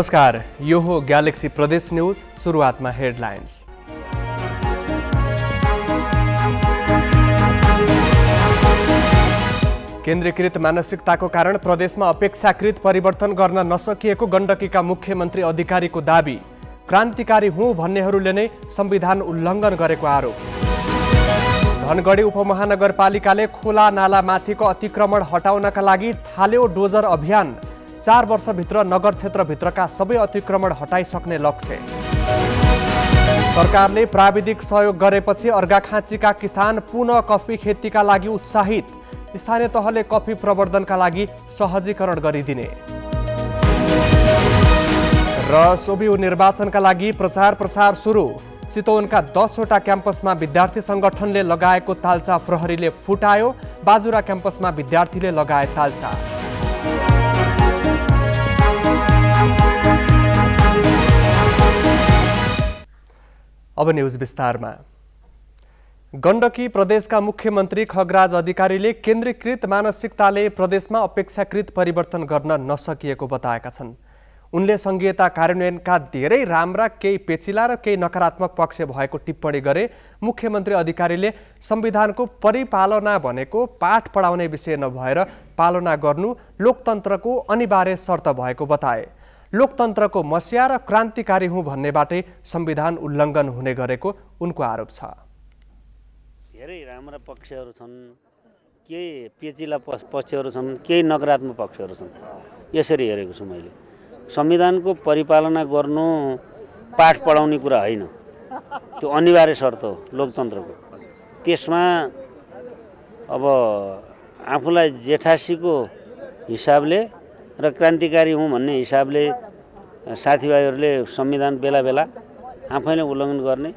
नमस्कार यो हो ग्यालेक्सी प्रदेश न्युज सुरुवातमा हेडलाइन्स केन्द्रीकृत मानसिकताको कारण प्रदेशमा अपेक्षाकृत परिवर्तन गर्न नसकिएको गण्डकीका मुख्यमन्त्री अधिकारीको दावी क्रान्तिकारी हुँ भन्नेहरूले नै संविधान उल्लङ्घन गरेको आरोप धनगढी उपमहानगरपालिकाले खोला नालामाथिको अतिक्रमण हटाउनका लागि थाल्यो डोजर अभियान चार वर्षभित्र नगर क्षेत्रभित्रका सबै अतिक्रमण हटाइसक्ने लक्ष्य सरकारले प्राविधिक सहयोग गरेपछि अर्घाखाँचीका किसान पुनः कफी खेतीका लागि उत्साहित स्थानीय तहले कफी प्रवर्धनका लागि सहजीकरण गरिदिने र सोभिउ निर्वाचनका लागि प्रचार प्रसार सुरु चितवनका दसवटा क्याम्पसमा विद्यार्थी सङ्गठनले लगाएको तालचा प्रहरीले फुटायो बाजुरा क्याम्पसमा विद्यार्थीले लगाए तालचा अब न्युज विस्तारमा गण्डकी प्रदेशका मुख्यमन्त्री खगराज अधिकारीले केन्द्रीकृत मानसिकताले प्रदेशमा अपेक्षाकृत परिवर्तन गर्न नसकिएको बताएका छन् उनले सङ्घीयता कार्यान्वयनका धेरै राम्रा केही पेचिला र केही नकारात्मक पक्ष भएको टिप्पणी गरे मुख्यमन्त्री अधिकारीले संविधानको परिपालना भनेको पाठ पढाउने विषय नभएर पालना गर्नु लोकतन्त्रको अनिवार्य शर्त भएको बताए लोकतन्त्रको मस्या र क्रान्तिकारी हुँ भन्नेबाटै संविधान उल्लङ्घन हुने गरेको उनको आरोप छ धेरै राम्रा पक्षहरू छन् केही पेचिला पक्षहरू छन् केही नकारात्मक पक्षहरू छन् यसरी हेरेको छु मैले संविधानको परिपालना गर्नु पाठ पढाउने कुरा होइन त्यो अनिवार्य शर्त हो लोकतन्त्रको त्यसमा अब आफूलाई जेठासीको हिसाबले र क्रान्तिकारी हुँ भन्ने हिसाबले साथीभाइहरूले संविधान बेला बेला आफैले उल्लङ्घन गर्ने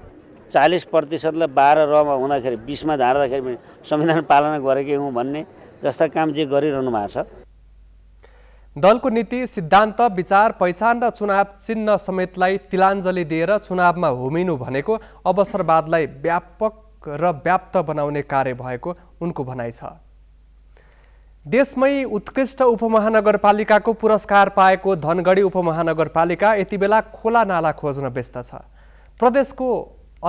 चालिस प्रतिशतलाई बाह्र रमा हुँदाखेरि बिसमा झार्दाखेरि पनि संविधान पालना गरेकै हुँ भन्ने जस्ता काम जे गरिरहनु भएको छ दलको नीति सिद्धान्त विचार पहिचान र चुनाव चिन्ह समेतलाई तिलाञ्जली दिएर चुनावमा होमिनु भनेको अवसरवादलाई व्यापक र व्याप्त बनाउने कार्य भएको उनको भनाइ छ देशमै उत्कृष्ट उपमहानगरपालिकाको पुरस्कार पाएको धनगढी उपमहानगरपालिका यति बेला खोला नाला खोज्न व्यस्त छ प्रदेशको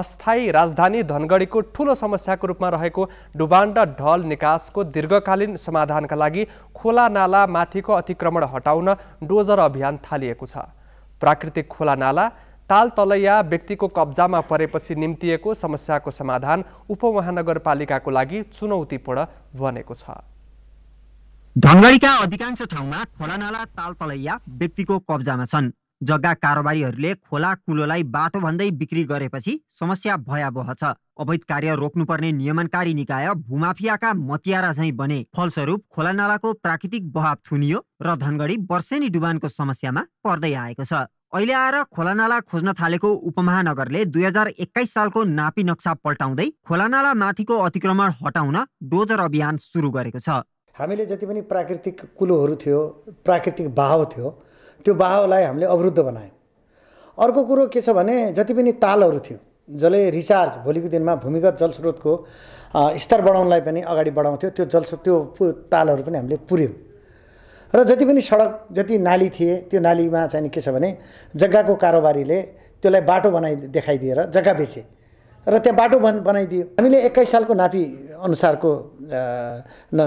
अस्थायी राजधानी धनगढीको ठुलो समस्याको रूपमा रहेको डुबान र ढल निकासको दीर्घकालीन समाधानका लागि खोला नाला माथिको अतिक्रमण हटाउन डोजर अभियान थालिएको छ प्राकृतिक खोला नाला ताल तलैया व्यक्तिको कब्जामा परेपछि निम्तिएको समस्याको समाधान उपमहानगरपालिकाको लागि चुनौतीपूर्ण बनेको छ धनगढीका अधिकांश ठाउँमा खोलानाला तालतलैया व्यक्तिको कब्जामा छन् जग्गा कारोबारीहरूले खोला कुलोलाई बाटो भन्दै बिक्री गरेपछि समस्या भयावह छ अवैध कार्य रोक्नुपर्ने नियमनकारी निकाय भूमाफियाका मतियारा झैँ बने फलस्वरूप खोलानालाको प्राकृतिक बहाव थुनियो र धनगढी वर्षेनी डुबानको समस्यामा पर्दै आएको छ अहिले आएर खोलानाला खोज्न थालेको उपमहानगरले दुई हजार एक्काइस सालको नापी नक्सा पल्टाउँदै खोलानाला माथिको अतिक्रमण हटाउन डोजर अभियान सुरु गरेको छ हामीले जति पनि प्राकृतिक कुलोहरू थियो प्राकृतिक बाहव थियो त्यो बाहवलाई हामीले अवरुद्ध बनायौँ अर्को कुरो के छ भने जति पनि तालहरू थियो जसले रिचार्ज भोलिको दिनमा भूमिगत जलस्रोतको स्तर बढाउनलाई पनि अगाडि बढाउँथ्यो त्यो जलस्रोत त्यो तालहरू पनि हामीले पुऱ्यौँ र जति पनि सडक जति नाली थिए त्यो नालीमा चाहिँ के छ भने जग्गाको कारोबारीले त्यसलाई बाटो बनाइ देखाइदिएर जग्गा बेचे र त्यहाँ बाटो बन बनाइदियो हामीले एक्काइस सालको नापी अनुसारको न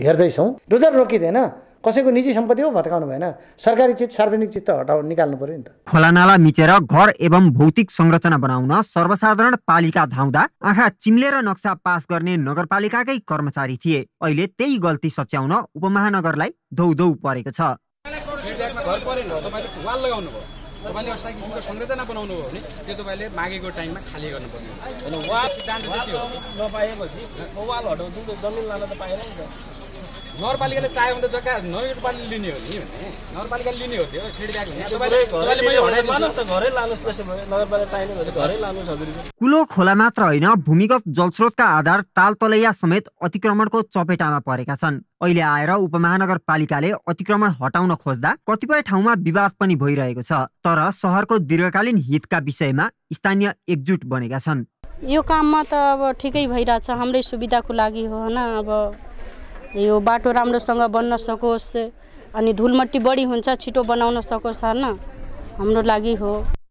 हेर्दैछौँ रोजर रोकिँदैन कसैको निजी सम्पत्ति हो भत्काउनु भएन सरकारी चित सार्वजनिक चित्त हटाउ निकाल्नु पर्यो नि त खोलानाला मिचेर घर एवं भौतिक संरचना बनाउन सर्वसाधारण पालिका धाउँदा आँखा चिम्लेर नक्सा पास गर्ने नगरपालिकाकै कर्मचारी थिए अहिले त्यही गल्ती सच्याउन उपमहानगरलाई धौधौ परेको छ तपाईँले अस्ता किसिमको संरचना बनाउनु हो भने त्यो तपाईँले मागेको टाइममा खाली गर्नुपर्ने हुन्छ वाल नपाएपछि वाल हटाउँछु जमिन लान त पाएन नि त नगरपालिकाले चाह्यो भने त जग्गा नगरपालिकाले लिने हो नि भने नगरपालिकाले लिने हो त्यो कुलो खोला मात्र होइन भूमिगत जलस्रोतका आधार तालतलैया समेत अतिक्रमणको चपेटामा परेका छन् अहिले आएर उपमहानगरपालिकाले अतिक्रमण हटाउन खोज्दा कतिपय ठाउँमा विवाद पनि भइरहेको छ तर सहरको दीर्घकालीन हितका विषयमा स्थानीय एकजुट बनेका छन् यो काममा त अब ठिकै भइरहेछ हाम्रै सुविधाको लागि हो होइन अब यो बाटो राम्रोसँग बन्न सकोस् अनि धुलमट्टी बढी हुन्छ छिटो बनाउन सकोस् होइन हाम्रो लागि हो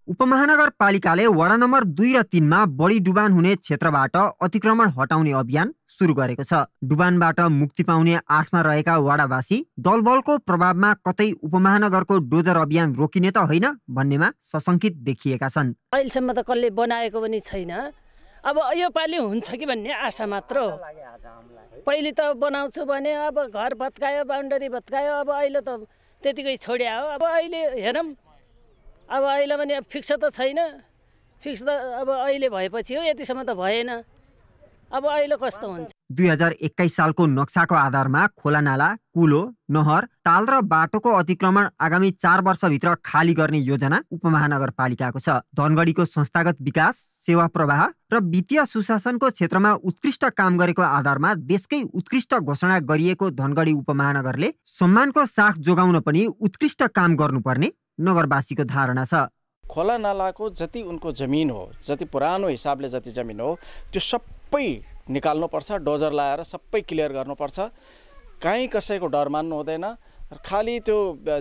उपमहानगरपालिकाले वडा नम्बर दुई र तिनमा बढी डुबान हुने क्षेत्रबाट अतिक्रमण हटाउने अभियान सुरु गरेको छ डुबानबाट मुक्ति पाउने आशमा रहेका वाडावासी दलबलको प्रभावमा कतै उपमहानगरको डोजर अभियान रोकिने त होइन भन्नेमा सशङ्कित देखिएका छन् अहिलेसम्म त कसले बनाएको पनि छैन अब योपालि हुन्छ कि भन्ने आशा मात्र हो पहिले त बनाउँछु भने अब घर भत्कायो बान्डरी भत्कायो अब अहिले त त्यतिकै छोड्या हो अब अहिले हेरौँ अब अहिले पनि अब फिक्स त छैन फिक्स त अब अहिले भएपछि हो यतिसम्म त भएन अब अहिले कस्तो हुन्छ दुई हजार एक्काइस सालको नक्साको आधारमा खोलानाला कुलो नहर ताल र बाटोको अतिक्रमण आगामी चार वर्षभित्र खाली गर्ने योजना उपमहानगरपालिकाको छ धनगढीको संस्थागत विकास सेवा प्रवाह र वित्तीय सुशासनको क्षेत्रमा उत्कृष्ट काम गरेको आधारमा देशकै उत्कृष्ट घोषणा गरिएको धनगढी उपमहानगरले सम्मानको साख जोगाउन पनि उत्कृष्ट काम गर्नुपर्ने नगरवासीको धारणा छ खोला नालाको जति उनको जमिन हो जति पुरानो हिसाबले जति जमिन हो त्यो सबै निकाल्नुपर्छ डोजर लाएर सबै क्लियर गर्नुपर्छ काहीँ कसैको डर मान्नु हुँदैन खालि त्यो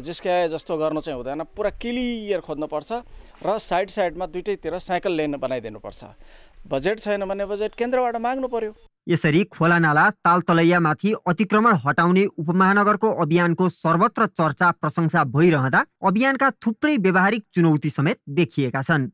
जिस्क्याए जस्तो गर्नु चाहिँ हुँदैन पुरा क्लियर खोज्नुपर्छ र साइड साइडमा दुइटैतिर साइकल लेन बनाइदिनुपर्छ बजेट छैन भने बजेट केन्द्रबाट माग्नु पर्यो यसरी खोलानाला तालतलैयामाथि अतिक्रमण हटाउने उपमहानगरको अभियानको सर्वत्र चर्चा प्रशंसा भइरहँदा अभियानका थुप्रै व्यवहारिक चुनौती समेत देखिएका छन्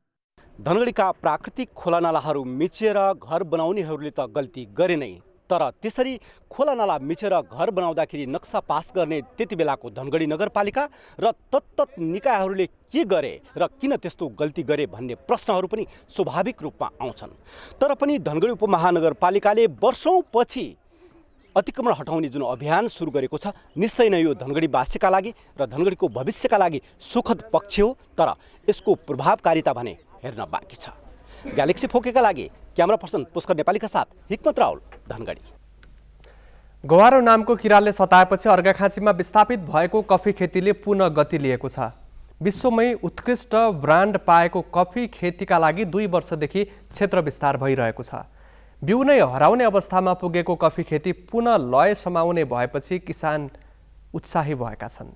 धनगढीका प्राकृतिक खोलानालाहरू मिचेर घर बनाउनेहरूले त गल्ती गरे नै तर त्यसरी खोलानाला मिचेर घर बनाउँदाखेरि नक्सा पास गर्ने त्यति बेलाको धनगढी नगरपालिका र तत्तत् निकायहरूले के गरे र किन त्यस्तो गल्ती गरे भन्ने प्रश्नहरू पनि स्वाभाविक रूपमा आउँछन् तर पनि धनगढी उपमहानगरपालिकाले वर्षौँपछि अतिक्रमण हटाउने जुन अभियान सुरु गरेको छ निश्चय नै यो धनगढीवासीका लागि र धनगढीको भविष्यका लागि सुखद पक्ष हो तर यसको प्रभावकारिता भने हेर्न बाँकी छ ग्यालेक्सी फोकेका लागि क्यामरा पर्सन पुष्कर नेपालीका साथ हिक्मत राउल धनगढी गोवारो नामको किराले सताएपछि अर्घाखाँचीमा विस्थापित भएको कफी खेतीले पुनः गति लिएको छ विश्वमै उत्कृष्ट ब्रान्ड पाएको कफी खेतीका लागि दुई वर्षदेखि क्षेत्र विस्तार भइरहेको छ बिउ नै हराउने अवस्थामा पुगेको कफी खेती पुनः लय समाउने भएपछि किसान उत्साही भएका छन्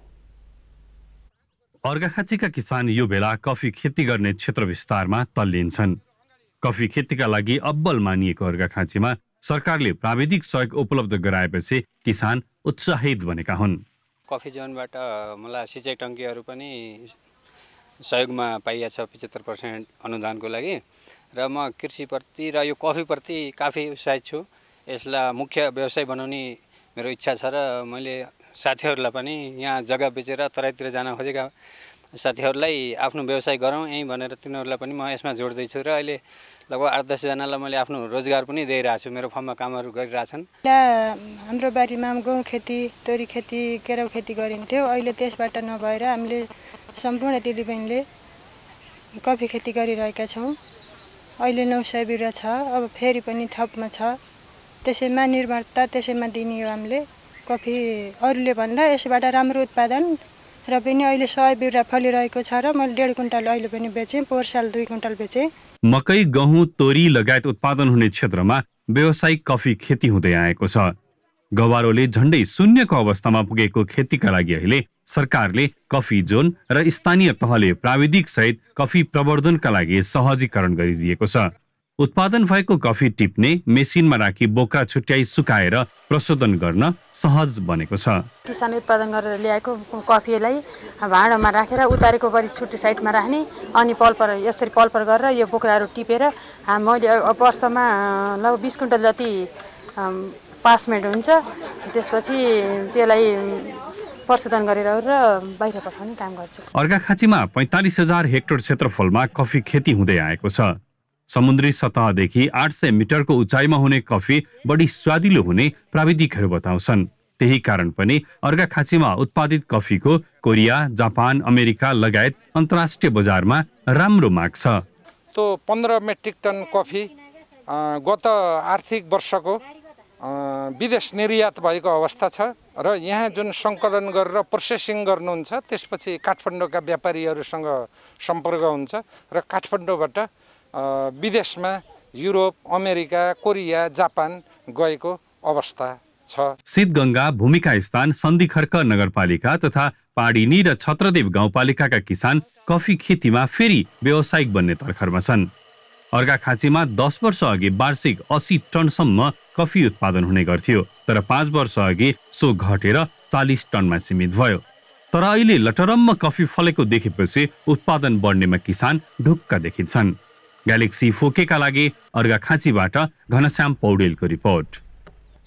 अर्घाखाँचीका किसान यो बेला कफी खेती गर्ने क्षेत्र विस्तारमा तल्लिन्छन् कफी खेतीका लागि अब्बल मानिएको अर्घाखाँचीमा सरकारले प्राविधिक सहयोग उपलब्ध गराएपछि किसान उत्साहित बनेका हुन् कफी जोनबाट मलाई सिँचाइ टङ्कीहरू पनि सहयोगमा पाइएको छ पिचहत्तर पर्सेन्ट अनुदानको लागि र म कृषिप्रति र यो कफीप्रति काफी उत्साहित छु यसलाई मुख्य व्यवसाय बनाउने मेरो इच्छा छ र मैले साथीहरूलाई पनि यहाँ जग्गा बेचेर तराईतिर जान खोजेका साथीहरूलाई आफ्नो व्यवसाय गरौँ यहीँ भनेर तिनीहरूलाई पनि म यसमा जोड्दैछु र अहिले लगभग आठ दसजनालाई मैले आफ्नो रोजगार पनि दिइरहेको छु मेरो फर्ममा कामहरू गरिरहेछन् हाम्रो बारीमा गहुँ खेती तोरी खेती केराउ खेती गरिन्थ्यो अहिले त्यसबाट नभएर हामीले सम्पूर्ण दिदीबहिनीले कफी खेती गरिरहेका छौँ अहिले नौ सय बिरुवा छ अब फेरि पनि थपमा छ त्यसैमा निर्भरता त्यसैमा दिने हो हामीले कफी अरूले भन्दा यसबाट राम्रो उत्पादन र पनि अहिले सय बिरुवा फलिरहेको छ र मैले डेढ कुइन्टल अहिले पनि बेचेँ पोहोर साल दुई कुइन्टल बेचेँ मकै गहुँ तोरी लगायत उत्पादन हुने क्षेत्रमा व्यावसायिक कफी खेती हुँदै आएको छ गवारोले झन्डै शून्यको अवस्थामा पुगेको खेतीका लागि अहिले सरकारले कफी जोन र स्थानीय तहले प्राविधिक सहित कफी प्रवर्धनका लागि सहजीकरण गरिदिएको छ उत्पादन भएको कफी टिप्ने मेसिनमा राखी बोक्रा छुट्याई सुकाएर प्रशोधन गर्न सहज बनेको छ किसान उत्पादन गरेर ल्याएको कफीलाई भाँडोमा राखेर उतारेको बढी छुट्टी साइडमा राख्ने अनि पल्पर यसरी पल्पर गरेर यो बोक्राहरू टिपेर मैले वर्षमा लगभग बिस क्विन्टल जति पासमेन्ट हुन्छ त्यसपछि त्यसलाई प्रशोधन गरेर र बाहिर पठाउने काम गर्छ अर्घाखाँचीमा पैँतालिस हजार हेक्टर क्षेत्रफलमा कफी खेती हुँदै आएको छ समुद्री सतहदेखि आठ सय मिटरको उचाइमा हुने कफी बढी स्वादिलो हुने प्राविधिकहरू बताउँछन् त्यही कारण पनि अर्घाखाँचीमा उत्पादित कफीको कोरिया जापान अमेरिका लगायत अन्तर्राष्ट्रिय बजारमा राम्रो माग छ त्यो पन्ध्र मेट्रिक टन कफी गत आर्थिक वर्षको विदेश निर्यात भएको अवस्था छ र यहाँ जुन सङ्कलन गरेर प्रोसेसिङ गर्नुहुन्छ त्यसपछि काठमाडौँका व्यापारीहरूसँग सम्पर्क हुन्छ र काठमाडौँबाट विदेशमा युरोप अमेरिका कोरिया जापान गएको अवस्था छ सिद्धगङ्गा भूमिका स्थान सन्धिखर्क नगरपालिका तथा पाडिनी र छत्रदेव गाउँपालिकाका किसान कफी खेतीमा फेरि व्यावसायिक बन्ने तर्खरमा छन् अर्घाखाँचीमा दस वर्ष अघि वार्षिक अस्सी टनसम्म कफी उत्पादन हुने गर्थ्यो तर पाँच वर्ष अघि सो घटेर चालिस टनमा सीमित भयो तर अहिले लटरम्म कफी फलेको देखेपछि उत्पादन बढ्नेमा किसान ढुक्क देखिन्छन् ग्यालेक्सी फोकेका लागि अर्घाखाँचीबाट घनश्याम पौडेलको रिपोर्ट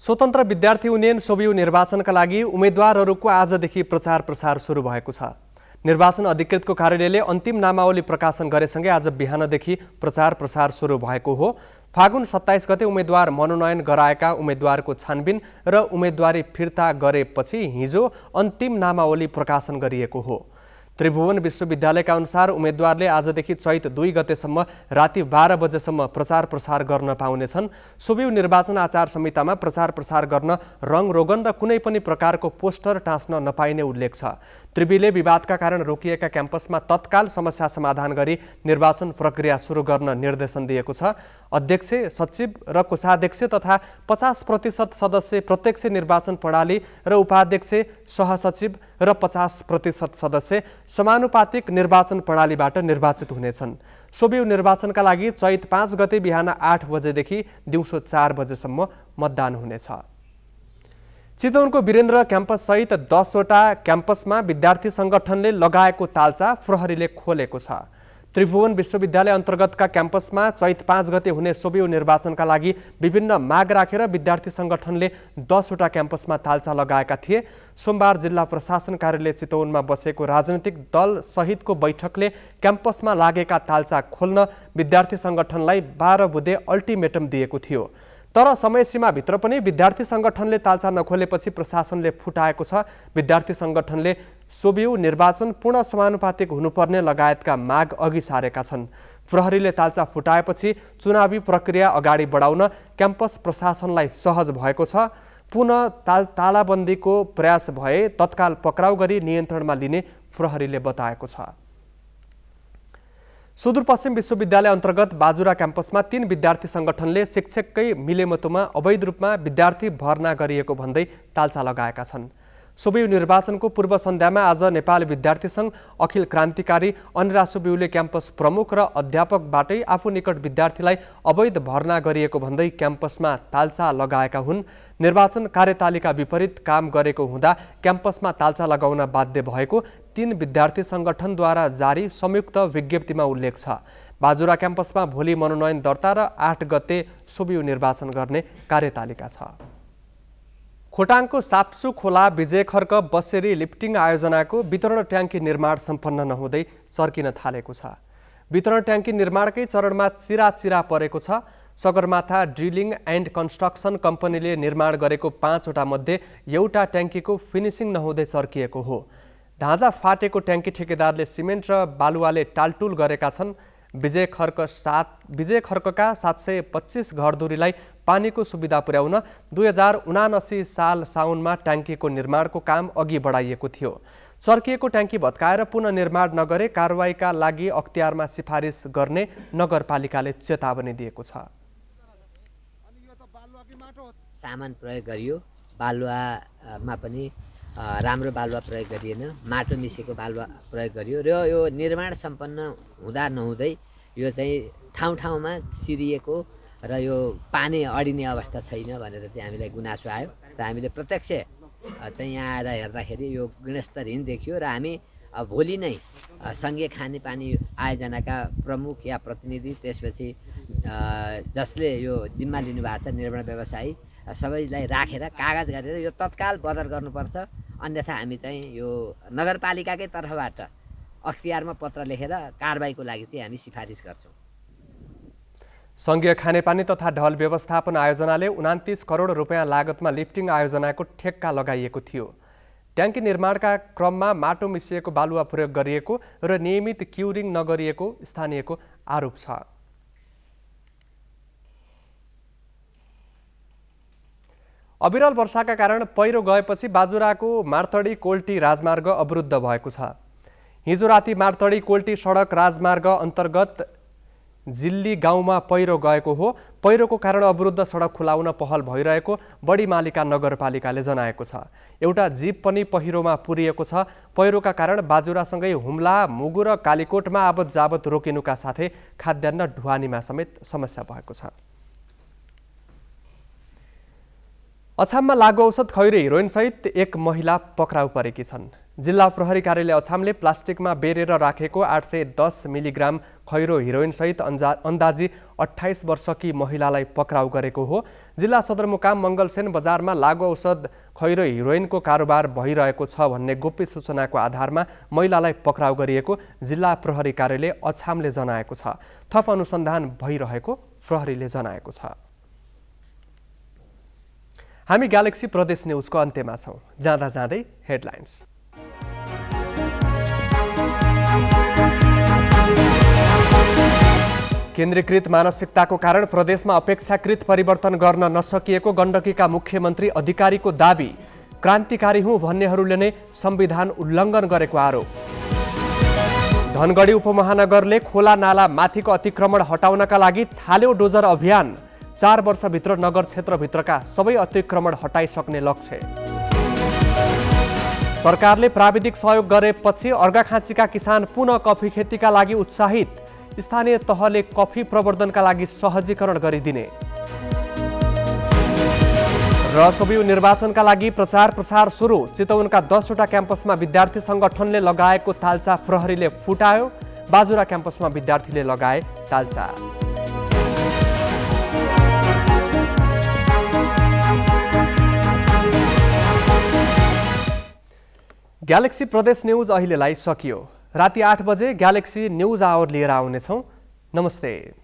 स्वतन्त्र विद्यार्थी युनियन सोभियु निर्वाचनका लागि उम्मेद्वारहरूको आजदेखि प्रचार प्रसार सुरु भएको छ निर्वाचन अधिकृतको कार्यालयले अन्तिम नामावली प्रकाशन गरेसँगै आज बिहानदेखि प्रचार प्रसार सुरु भएको हो फागुन सत्ताइस गते उम्मेद्वार मनोनयन गराएका उम्मेद्वारको छानबिन र उम्मेद्वारी फिर्ता गरेपछि हिजो अन्तिम नामावली प्रकाशन गरिएको हो त्रिभुवन विश्वविद्यालयका अनुसार उम्मेद्वारले आजदेखि चैत दुई गतेसम्म राति बाह्र बजेसम्म प्रचार प्रसार गर्न पाउनेछन् सुबिउ निर्वाचन आचार संहितामा प्रचार प्रसार गर्न रङ रोगन र कुनै पनि प्रकारको पोस्टर टाँस्न नपाइने उल्लेख छ त्रिवीले विवादका कारण रोकिएका क्याम्पसमा तत्काल समस्या समाधान गरी निर्वाचन प्रक्रिया सुरु गर्न निर्देशन दिएको छ अध्यक्ष सचिव र कोषाध्यक्ष तथा पचास प्रतिशत सदस्य प्रत्यक्ष निर्वाचन प्रणाली र उपाध्यक्ष सहसचिव र पचास प्रतिशत सदस्य समानुपातिक निर्वाचन प्रणालीबाट निर्वाचित हुनेछन् सोबिउ निर्वाचनका लागि चैत पाँच गते बिहान आठ बजेदेखि दिउँसो चार बजेसम्म मतदान हुनेछ चितवनको वीरेन्द्र क्याम्पस सहित दसवटा क्याम्पसमा विद्यार्थी संगठनले लगाएको तालचा प्रहरीले खोलेको छ त्रिभुवन विश्वविद्यालय अन्तर्गतका क्याम्पसमा चैत पाँच गते हुने सोभि निर्वाचनका लागि विभिन्न माग राखेर विद्यार्थी सङ्गठनले दसवटा क्याम्पसमा तालचा लगाएका थिए सोमबार जिल्ला प्रशासन कार्यालय चितवनमा बसेको राजनैतिक सहितको बैठकले क्याम्पसमा लागेका तालचा खोल्न विद्यार्थी संगठनलाई बाह्र बुधे अल्टिमेटम दिएको थियो तर समयसीमाभित्र पनि विद्यार्थी सङ्गठनले तालचा नखोलेपछि प्रशासनले फुटाएको छ विद्यार्थी सङ्गठनले सोबिउ निर्वाचन पूर्ण समानुपातिक हुनुपर्ने लगायतका माग अघि सारेका छन् प्रहरीले तालचा फुटाएपछि चुनावी प्रक्रिया अगाडि बढाउन क्याम्पस प्रशासनलाई सहज भएको छ पुनः ताल तालाबन्दीको प्रयास भए तत्काल पक्राउ गरी नियन्त्रणमा लिने प्रहरीले बताएको छ सुदूरपश्चिम विश्वविद्यालय अन्तर्गत बाजुरा क्याम्पसमा तीन विद्यार्थी सङ्गठनले शिक्षककै मिलेमतोमा अवैध रूपमा विद्यार्थी भर्ना गरिएको भन्दै तालचा लगाएका छन् सोबेउ निर्वाचनको पूर्व सन्ध्यामा आज नेपाल विद्यार्थी सङ्घ अखिल क्रान्तिकारी अनिरा सुबिउले क्याम्पस प्रमुख र अध्यापकबाटै आफू निकट विद्यार्थीलाई अवैध भर्ना गरिएको भन्दै क्याम्पसमा तालचा लगाएका हुन् निर्वाचन कार्यतालिका विपरीत काम गरेको हुँदा क्याम्पसमा तालचा लगाउन बाध्य भएको तीन विद्यार्थी सङ्गठनद्वारा जारी संयुक्त विज्ञप्तिमा उल्लेख छ बाजुरा क्याम्पसमा भोलि मनोनयन दर्ता र आठ गते सोबियु निर्वाचन गर्ने कार्यतालिका छ खोटाङको साप्सु खोला विजय खर्क बसेरी लिफ्टिङ आयोजनाको वितरण ट्याङ्की निर्माण सम्पन्न नहुँदै चर्किन थालेको छ वितरण ट्याङ्की निर्माणकै चरणमा चिरा चिरा परेको छ सगरमाथा ड्रिलिङ एन्ड कन्स्ट्रक्सन कम्पनीले निर्माण गरेको पाँचवटा मध्ये एउटा ट्याङ्कीको फिनिसिङ नहुँदै चर्किएको हो ढाँजा फाटेको ट्याङ्की ठेकेदारले सिमेन्ट र बालुवाले टालटुल गरेका छन् विजय खर्क सात विजय खर्कका सात सय पच्चिस घरधुरीलाई पानीको सुविधा पुर्याउन दुई हजार उनासी साल साउनमा ट्याङ्कीको निर्माणको काम अघि बढाइएको थियो चर्किएको ट्याङ्की भत्काएर पुननिर्माण नगरे कारवाहीका लागि अख्तियारमा सिफारिस गर्ने नगरपालिकाले चेतावनी दिएको छ सामान प्रयोग गरियो बालुवामा पनि राम्रो बालुवा प्रयोग गरिएन माटो मिसेको बालुवा प्रयोग गरियो र यो निर्माण सम्पन्न हुँदा नहुँदै यो चाहिँ ठाउँ ठाउँमा चिरिएको र यो पानी अडिने अवस्था छैन भनेर चाहिँ हामीलाई गुनासो आयो र हामीले प्रत्यक्ष चाहिँ यहाँ आएर हेर्दाखेरि यो गुणस्तरहीन देखियो र हामी भोलि नै सङ्घीय खानेपानी आयोजनाका प्रमुख या प्रतिनिधि त्यसपछि जसले यो जिम्मा लिनुभएको छ निर्माण व्यवसायी सबैलाई राखेर कागज गरेर यो तत्काल बदर गर्नुपर्छ अन्यथा हामी चाहिँ यो नगरपालिकाकै तर्फबाट अख्तियारमा पत्र लेखेर कारवाहीको लागि चाहिँ हामी सिफारिस गर्छौँ सङ्घीय खानेपानी तथा ढल व्यवस्थापन आयोजनाले उनातिस करोड रुपियाँ लागतमा लिफ्टिङ आयोजनाको ठेक्का लगाइएको थियो ट्याङ्की निर्माणका क्रममा माटो मिसिएको बालुवा प्रयोग गरिएको र नियमित क्युरिङ नगरिएको स्थानीयको आरोप छ अविरल वर्षाका कारण पहिरो गएपछि बाजुराको मार्तडी कोल्टी राजमार्ग अवरुद्ध भएको छ हिजो राति मार्तडी कोल्टी सडक राजमार्ग अन्तर्गत जिल्ली गाउँमा पहिरो गएको हो पहिरोको कारण अवरुद्ध सडक खुलाउन पहल भइरहेको बढी मालिका नगरपालिकाले जनाएको छ एउटा जीप पनि पहिरोमा पुरिएको छ पहिरोका कारण बाजुरासँगै हुम्ला मुगु र कालीकोटमा आवत जावत रोकिनुका साथै खाद्यान्न ढुवानीमा समेत समस्या भएको छ अछाममा लागु औषध खैरो हिरोइनसहित एक महिला पक्राउ परेकी छन् जिल्ला प्रहरी कार्यालय अछामले प्लास्टिकमा बेरेर राखेको आठ सय दस मिलिग्राम खैरो हिरोइनसहित अन्जा अन्दाजी अठाइस वर्षकी महिलालाई पक्राउ गरेको हो जिल्ला सदरमुकाम मङ्गलसेन बजारमा लागु औषध खैरो हिरोइनको कारोबार भइरहेको छ भन्ने गोप्य सूचनाको आधारमा महिलालाई पक्राउ गरिएको जिल्ला प्रहरी कार्यालय अछामले जनाएको छ थप अनुसन्धान भइरहेको प्रहरीले जनाएको छ हामी ग्यालेक्सी प्रदेश न्युजको अन्त्यमा छौँ जाँदा जाँदै हेडलाइन्स केन्द्रीकृत मानसिकताको कारण प्रदेशमा अपेक्षाकृत परिवर्तन गर्न नसकिएको गण्डकीका मुख्यमन्त्री अधिकारीको दावी क्रान्तिकारी हुँ भन्नेहरूले नै संविधान उल्लङ्घन गरेको आरोप धनगढी उपमहानगरले खोला नाला माथिको अतिक्रमण हटाउनका लागि थाल्यो डोजर अभियान चार वर्षभित्र नगर क्षेत्रभित्रका सबै अतिक्रमण हटाइसक्ने लक्ष्य सरकारले प्राविधिक सहयोग गरेपछि अर्घाखाँचीका किसान पुनः कफी खेतीका लागि उत्साहित स्थानीय तहले कफी प्रवर्धनका लागि सहजीकरण गरिदिने र सबै निर्वाचनका लागि प्रचार प्रसार सुरु चितवनका दसवटा क्याम्पसमा विद्यार्थी सङ्गठनले लगाएको तालचा प्रहरीले फुटायो बाजुरा क्याम्पसमा विद्यार्थीले लगाए तालचा ग्यालेक्सी प्रदेश न्युज अहिलेलाई सकियो राति आठ बजे ग्यालेक्सी न्युज आवर लिएर आउनेछौँ नमस्ते